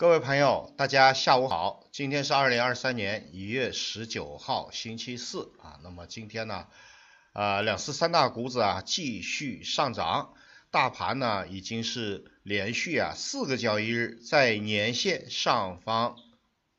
各位朋友，大家下午好。今天是二零二三年一月十九号，星期四啊。那么今天呢，呃，两市三大股指啊继续上涨，大盘呢已经是连续啊四个交易日在年线上方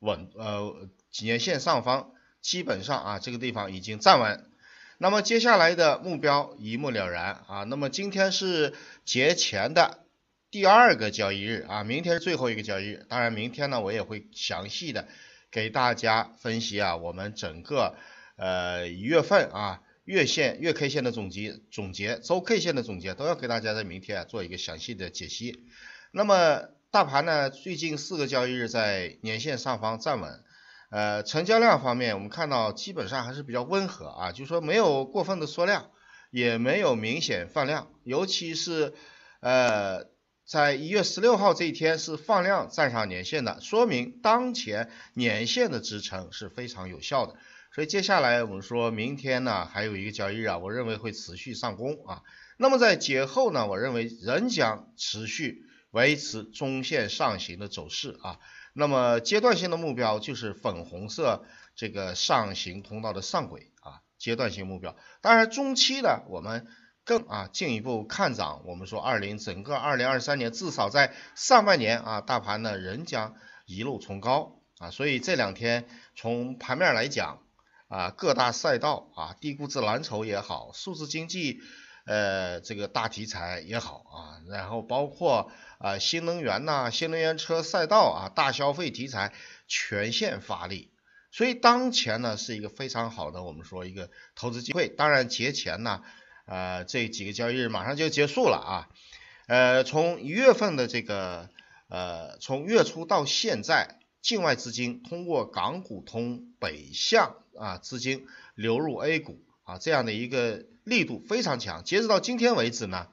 稳呃，年线上方基本上啊这个地方已经站稳。那么接下来的目标一目了然啊。那么今天是节前的。第二个交易日啊，明天是最后一个交易日。当然，明天呢，我也会详细的给大家分析啊，我们整个呃一月份啊月线、月 K 线的总结、总结周 K 线的总结，都要给大家在明天做一个详细的解析。那么大盘呢，最近四个交易日在年线上方站稳。呃，成交量方面，我们看到基本上还是比较温和啊，就说没有过分的缩量，也没有明显放量，尤其是呃。在一月十六号这一天是放量站上年线的，说明当前年线的支撑是非常有效的。所以接下来我们说明天呢还有一个交易日啊，我认为会持续上攻啊。那么在节后呢，我认为仍将持续维持中线上行的走势啊。那么阶段性的目标就是粉红色这个上行通道的上轨啊，阶段性目标。当然中期呢，我们。更啊进一步看涨，我们说二零整个二零二三年至少在上半年啊，大盘呢仍将一路冲高啊，所以这两天从盘面来讲啊，各大赛道啊，低估值蓝筹也好，数字经济呃这个大题材也好啊，然后包括啊新能源呐，新能源车赛道啊，大消费题材全线发力，所以当前呢是一个非常好的我们说一个投资机会，当然节前呢。呃，这几个交易日马上就结束了啊。呃，从一月份的这个呃，从月初到现在，境外资金通过港股通北向啊资金流入 A 股啊这样的一个力度非常强。截止到今天为止呢，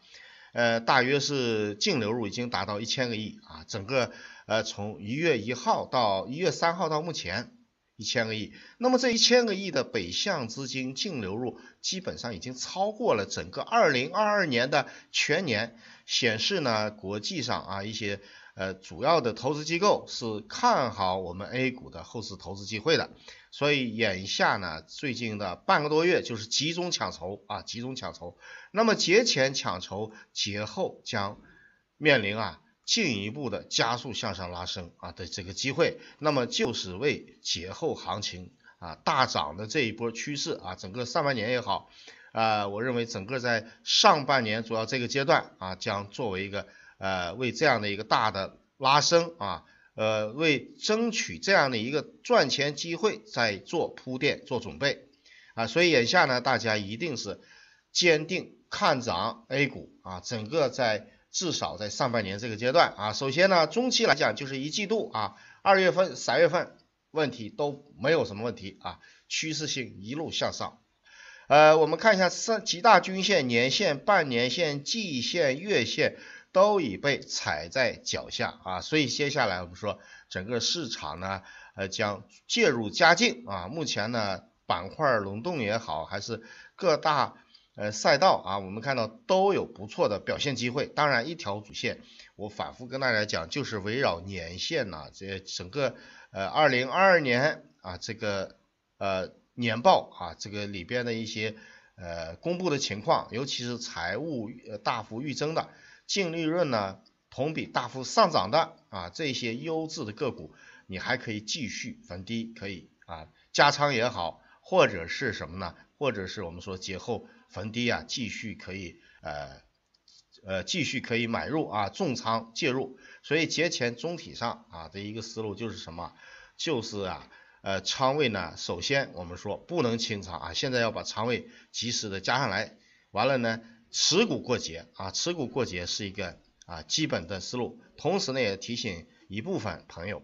呃，大约是净流入已经达到一千个亿啊。整个呃从一月一号到一月三号到目前。一千个亿，那么这一千个亿的北向资金净流入，基本上已经超过了整个二零二二年的全年。显示呢，国际上啊一些呃主要的投资机构是看好我们 A 股的后市投资机会的。所以眼下呢，最近的半个多月就是集中抢筹啊，集中抢筹。那么节前抢筹，节后将面临啊。进一步的加速向上拉升啊的这个机会，那么就是为节后行情啊大涨的这一波趋势啊，整个上半年也好，啊，我认为整个在上半年主要这个阶段啊，将作为一个呃为这样的一个大的拉升啊，呃为争取这样的一个赚钱机会在做铺垫做准备啊，所以眼下呢，大家一定是坚定看涨 A 股啊，整个在。至少在上半年这个阶段啊，首先呢，中期来讲就是一季度啊，二月份、三月份问题都没有什么问题啊，趋势性一路向上。呃，我们看一下三几大均线、年线、半年线、季线、月线都已被踩在脚下啊，所以接下来我们说整个市场呢，呃，将渐入佳境啊。目前呢，板块轮动也好，还是各大。呃，赛道啊，我们看到都有不错的表现机会。当然，一条主线，我反复跟大家讲，就是围绕年线呐，这整个呃二零二二年啊，这个呃年报啊，这个里边的一些呃公布的情况，尤其是财务呃大幅预增的，净利润呢同比大幅上涨的啊，这些优质的个股，你还可以继续逢低可以啊加仓也好，或者是什么呢？或者是我们说节后。逢低啊，继续可以呃呃继续可以买入啊，重仓介入。所以节前总体上啊，的一个思路就是什么？就是啊呃仓位呢，首先我们说不能清仓啊，现在要把仓位及时的加上来。完了呢，持股过节啊，持股过节是一个啊基本的思路。同时呢，也提醒一部分朋友。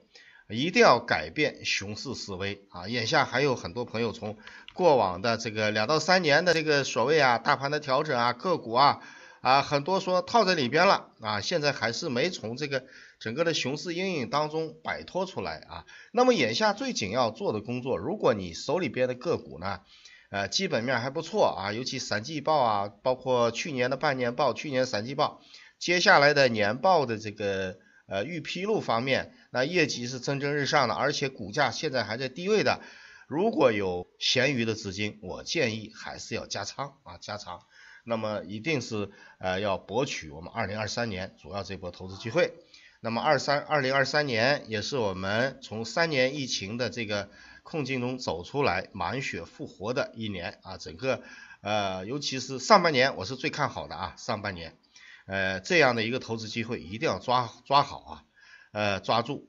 一定要改变熊市思维啊！眼下还有很多朋友从过往的这个两到三年的这个所谓啊大盘的调整啊个股啊啊很多说套在里边了啊，现在还是没从这个整个的熊市阴影当中摆脱出来啊。那么眼下最紧要做的工作，如果你手里边的个股呢，呃基本面还不错啊，尤其三季报啊，包括去年的半年报、去年三季报，接下来的年报的这个。呃，预披露方面，那业绩是蒸蒸日上的，而且股价现在还在低位的，如果有闲余的资金，我建议还是要加仓啊加仓，那么一定是呃要博取我们二零二三年主要这波投资机会。那么二三二零二三年也是我们从三年疫情的这个困境中走出来满血复活的一年啊，整个呃尤其是上半年我是最看好的啊上半年。呃，这样的一个投资机会一定要抓抓好啊，呃，抓住，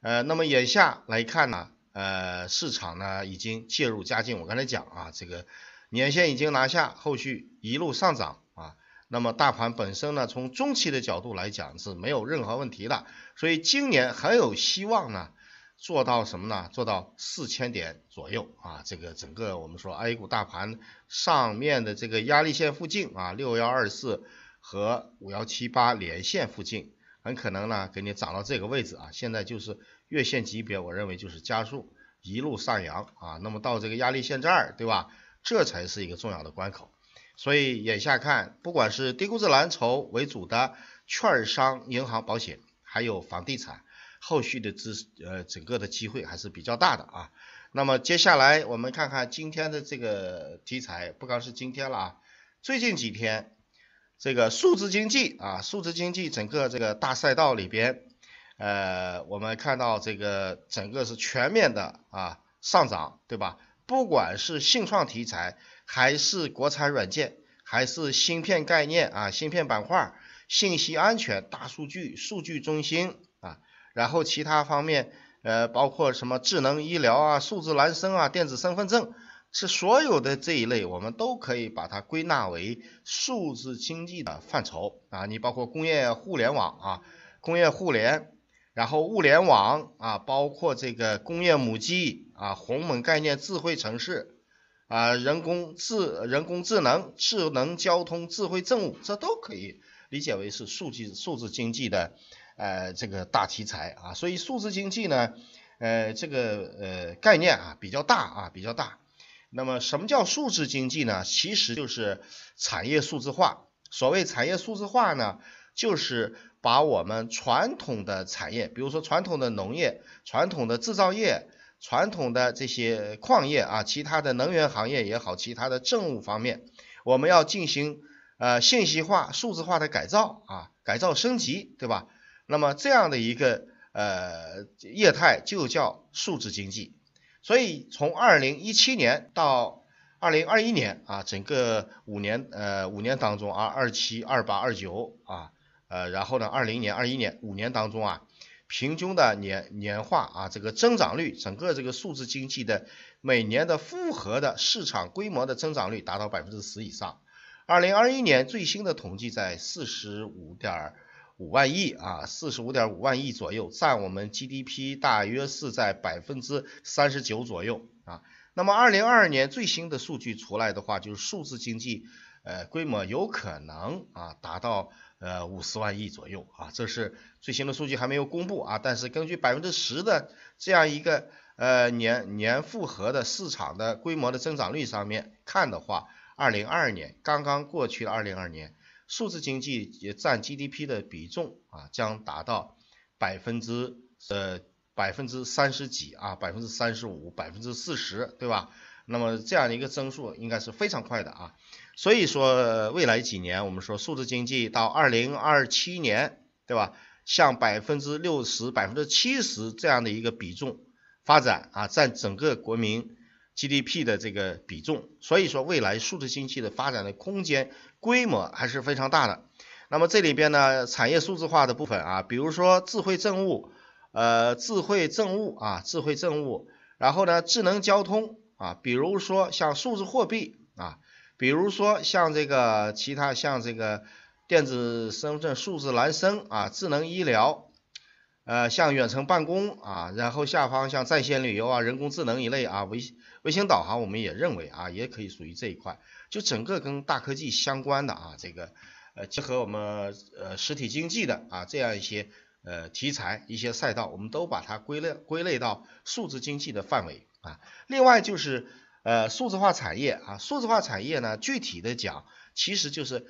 呃，那么眼下来看呢，呃，市场呢已经介入佳境，我刚才讲啊，这个年线已经拿下，后续一路上涨啊，那么大盘本身呢，从中期的角度来讲是没有任何问题的，所以今年很有希望呢，做到什么呢？做到四千点左右啊，这个整个我们说 A 股大盘上面的这个压力线附近啊，六幺二四。和五幺七八连线附近，很可能呢给你涨到这个位置啊。现在就是月线级别，我认为就是加速一路上扬啊。那么到这个压力线这儿，对吧？这才是一个重要的关口。所以眼下看，不管是低估值蓝筹为主的券商、银行、保险，还有房地产，后续的资呃整个的机会还是比较大的啊。那么接下来我们看看今天的这个题材，不光是今天了啊，最近几天。这个数字经济啊，数字经济整个这个大赛道里边，呃，我们看到这个整个是全面的啊上涨，对吧？不管是信创题材，还是国产软件，还是芯片概念啊，芯片板块、信息安全、大数据、数据中心啊，然后其他方面，呃，包括什么智能医疗啊、数字孪生啊、电子身份证。是所有的这一类，我们都可以把它归纳为数字经济的范畴啊。你包括工业互联网啊，工业互联，然后物联网啊，包括这个工业母机啊，鸿蒙概念、智慧城市啊，人工智、人工智能、智能交通、智慧政务，这都可以理解为是数据数字经济的呃这个大题材啊。所以数字经济呢，呃，这个呃概念啊比较大啊，比较大。那么什么叫数字经济呢？其实就是产业数字化。所谓产业数字化呢，就是把我们传统的产业，比如说传统的农业、传统的制造业、传统的这些矿业啊，其他的能源行业也好，其他的政务方面，我们要进行呃信息化、数字化的改造啊，改造升级，对吧？那么这样的一个呃业态就叫数字经济。所以从二零一七年到二零二一年啊，整个五年呃五年当中啊，二七、二八、二九啊，呃，然后呢，二零年、二一年五年当中啊，平均的年年化啊，这个增长率，整个这个数字经济的每年的复合的市场规模的增长率达到百分之十以上。二零二一年最新的统计在四十五点。五万亿啊，四十五点五万亿左右，占我们 GDP 大约是在百分之三十九左右啊。那么二零二二年最新的数据出来的话，就是数字经济呃规模有可能啊达到呃五十万亿左右啊。这是最新的数据还没有公布啊，但是根据百分之十的这样一个呃年年复合的市场的规模的增长率上面看的话，二零二二年刚刚过去的二零二年。数字经济也占 GDP 的比重啊，将达到百分之呃百分之三十几啊，百分之三十五、百分之四十，对吧？那么这样的一个增速应该是非常快的啊。所以说，未来几年我们说数字经济到二零二七年，对吧？像百分之六十、百分之七十这样的一个比重发展啊，占整个国民。GDP 的这个比重，所以说未来数字经济的发展的空间规模还是非常大的。那么这里边呢，产业数字化的部分啊，比如说智慧政务，呃，智慧政务啊，智慧政务，然后呢，智能交通啊，比如说像数字货币啊，比如说像这个其他像这个电子身份证、数字孪生啊，智能医疗。呃，像远程办公啊，然后下方像在线旅游啊、人工智能一类啊，微卫星导航，我们也认为啊，也可以属于这一块。就整个跟大科技相关的啊，这个呃，结合我们呃实体经济的啊这样一些呃题材、一些赛道，我们都把它归类归类到数字经济的范围啊。另外就是呃数字化产业啊，数字化产业呢，具体的讲，其实就是。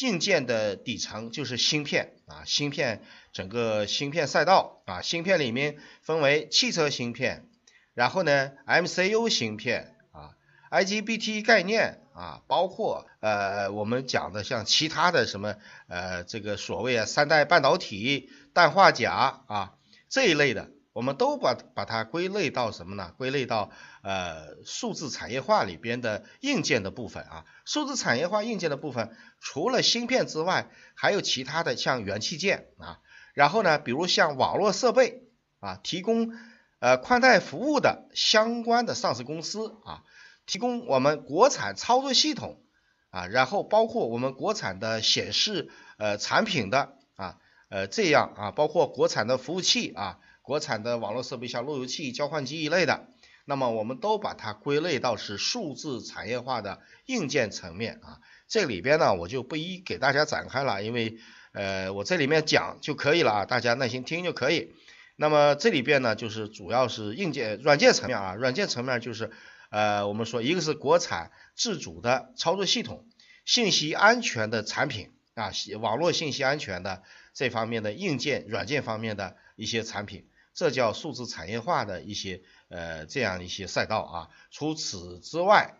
硬件的底层就是芯片啊，芯片整个芯片赛道啊，芯片里面分为汽车芯片，然后呢，MCU 芯片啊，IGBT 概念啊，包括呃我们讲的像其他的什么呃这个所谓啊三代半导体氮化镓啊这一类的。我们都把把它归类到什么呢？归类到呃数字产业化里边的硬件的部分啊。数字产业化硬件的部分，除了芯片之外，还有其他的像元器件啊。然后呢，比如像网络设备啊，提供呃宽带服务的相关的上市公司啊，提供我们国产操作系统啊，然后包括我们国产的显示呃产品的啊，呃这样啊，包括国产的服务器啊。国产的网络设备，像路由器、交换机一类的，那么我们都把它归类到是数字产业化的硬件层面啊。这里边呢，我就不一给大家展开了，因为呃，我这里面讲就可以了啊，大家耐心听就可以。那么这里边呢，就是主要是硬件、软件层面啊。软件层面就是呃，我们说一个是国产自主的操作系统，信息安全的产品啊，网络信息安全的这方面的硬件、软件方面的一些产品。这叫数字产业化的一些呃这样一些赛道啊。除此之外，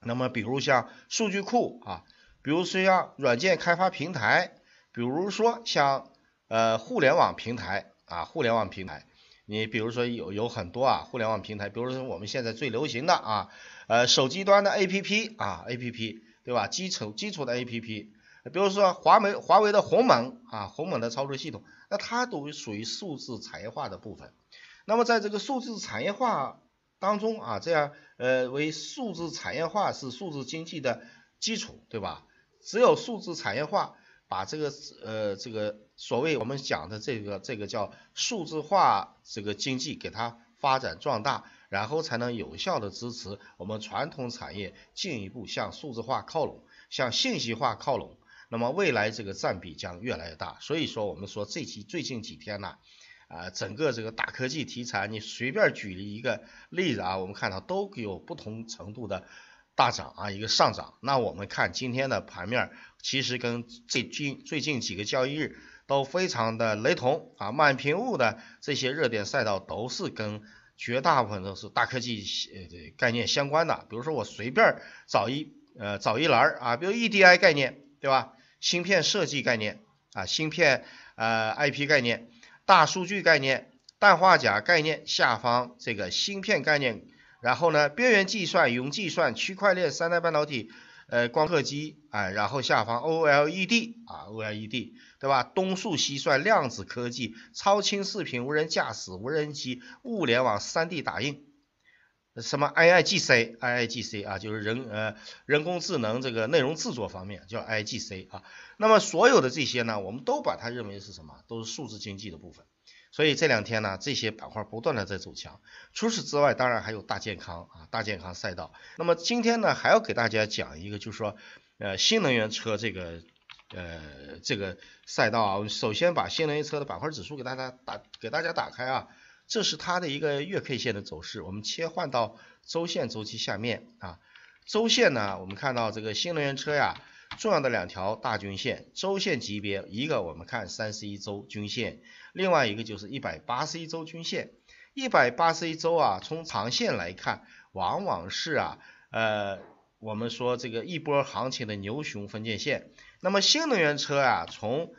那么比如像数据库啊，比如说像软件开发平台，比如说像呃互联网平台啊，互联网平台，你比如说有有很多啊互联网平台，比如说我们现在最流行的啊，呃手机端的 APP 啊 APP 对吧？基础基础的 APP。比如说华为华为的鸿蒙啊，鸿蒙的操作系统，那它都属于数字产业化的部分。那么在这个数字产业化当中啊，这样呃，为数字产业化是数字经济的基础，对吧？只有数字产业化把这个呃这个所谓我们讲的这个这个叫数字化这个经济给它发展壮大，然后才能有效的支持我们传统产业进一步向数字化靠拢，向信息化靠拢。那么未来这个占比将越来越大，所以说我们说这期最近几天呢，啊，整个这个大科技题材，你随便举一个例子啊，我们看到都有不同程度的大涨啊，一个上涨。那我们看今天的盘面，其实跟最近最近几个交易日都非常的雷同啊。满屏幕的这些热点赛道都是跟绝大部分都是大科技呃概念相关的，比如说我随便找一呃找一栏儿啊，比如 E D I 概念，对吧？芯片设计概念啊，芯片呃 IP 概念，大数据概念，氮化钾概念，下方这个芯片概念，然后呢，边缘计算、云计算、区块链、三代半导体，呃，光刻机啊，然后下方 OLED 啊，OLED 对吧？东数西算、量子科技、超清视频、无人驾驶、无人机、物联网、3D 打印。什么 IIGC IIGC 啊，就是人呃人工智能这个内容制作方面叫 IIGC 啊，那么所有的这些呢，我们都把它认为是什么，都是数字经济的部分。所以这两天呢，这些板块不断的在走强。除此之外，当然还有大健康啊，大健康赛道。那么今天呢，还要给大家讲一个，就是说呃新能源车这个呃这个赛道啊，首先把新能源车的板块指数给大家打给大家打开啊。这是它的一个月 K 线的走势。我们切换到周线周期下面啊，周线呢，我们看到这个新能源车呀，重要的两条大均线，周线级别，一个我们看三十一周均线，另外一个就是一百八十一周均线。一百八十一周啊，从长线来看，往往是啊，呃，我们说这个一波行情的牛熊分界线。那么新能源车啊，从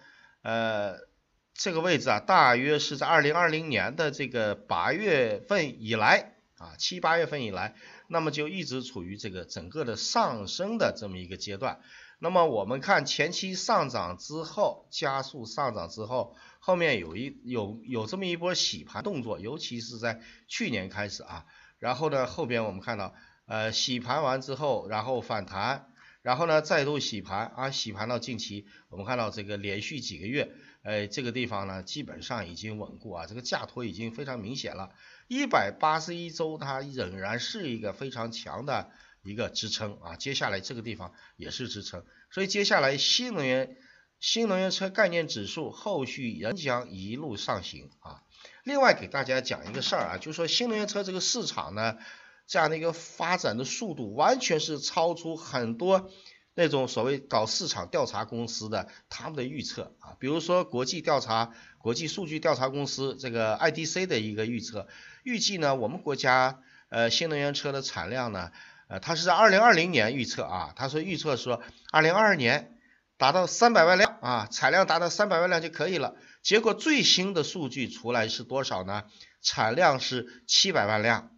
呃。这个位置啊，大约是在二零二零年的这个八月份以来啊，七八月份以来，那么就一直处于这个整个的上升的这么一个阶段。那么我们看前期上涨之后，加速上涨之后，后面有一有有这么一波洗盘动作，尤其是在去年开始啊。然后呢，后边我们看到，呃，洗盘完之后，然后反弹，然后呢，再度洗盘啊，洗盘到近期，我们看到这个连续几个月。哎，这个地方呢，基本上已经稳固啊，这个架托已经非常明显了，一百八十一周它仍然是一个非常强的一个支撑啊，接下来这个地方也是支撑，所以接下来新能源新能源车概念指数后续仍将一路上行啊。另外给大家讲一个事儿啊，就是说新能源车这个市场呢，这样的一个发展的速度完全是超出很多。那种所谓搞市场调查公司的他们的预测啊，比如说国际调查、国际数据调查公司这个 IDC 的一个预测，预计呢我们国家呃新能源车的产量呢，呃它是在二零二零年预测啊，他说预测说二零二二年达到三百万辆啊，产量达到三百万辆就可以了。结果最新的数据出来是多少呢？产量是七百万辆，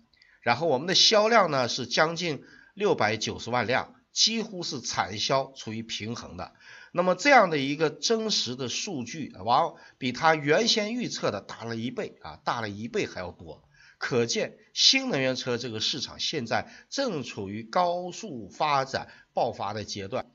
然后我们的销量呢是将近六百九十万辆。几乎是产销处于平衡的，那么这样的一个真实的数据往比它原先预测的大了一倍啊，大了一倍还要多，可见新能源车这个市场现在正处于高速发展爆发的阶段，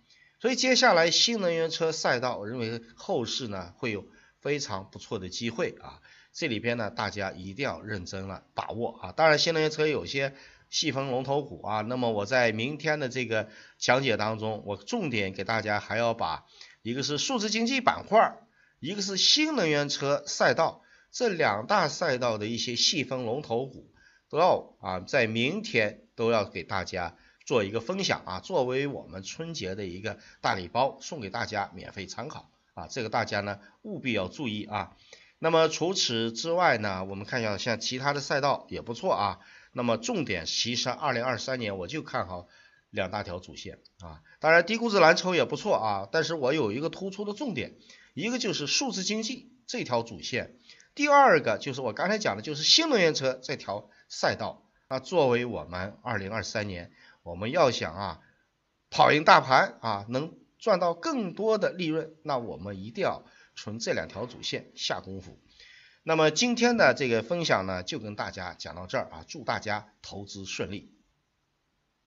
所以接下来新能源车赛道，我认为后市呢会有非常不错的机会啊，这里边呢大家一定要认真了把握啊，当然新能源车有些。细分龙头股啊，那么我在明天的这个讲解当中，我重点给大家还要把一个是数字经济板块，一个是新能源车赛道这两大赛道的一些细分龙头股都要啊，在明天都要给大家做一个分享啊，作为我们春节的一个大礼包送给大家免费参考啊，这个大家呢务必要注意啊。那么除此之外呢，我们看一下像其他的赛道也不错啊。那么重点其实，二零二三年我就看好两大条主线啊，当然低估值蓝筹也不错啊，但是我有一个突出的重点，一个就是数字经济这条主线，第二个就是我刚才讲的，就是新能源车这条赛道啊，作为我们二零二三年我们要想啊跑赢大盘啊，能赚到更多的利润，那我们一定要从这两条主线下功夫。那么今天的这个分享呢，就跟大家讲到这儿啊，祝大家投资顺利。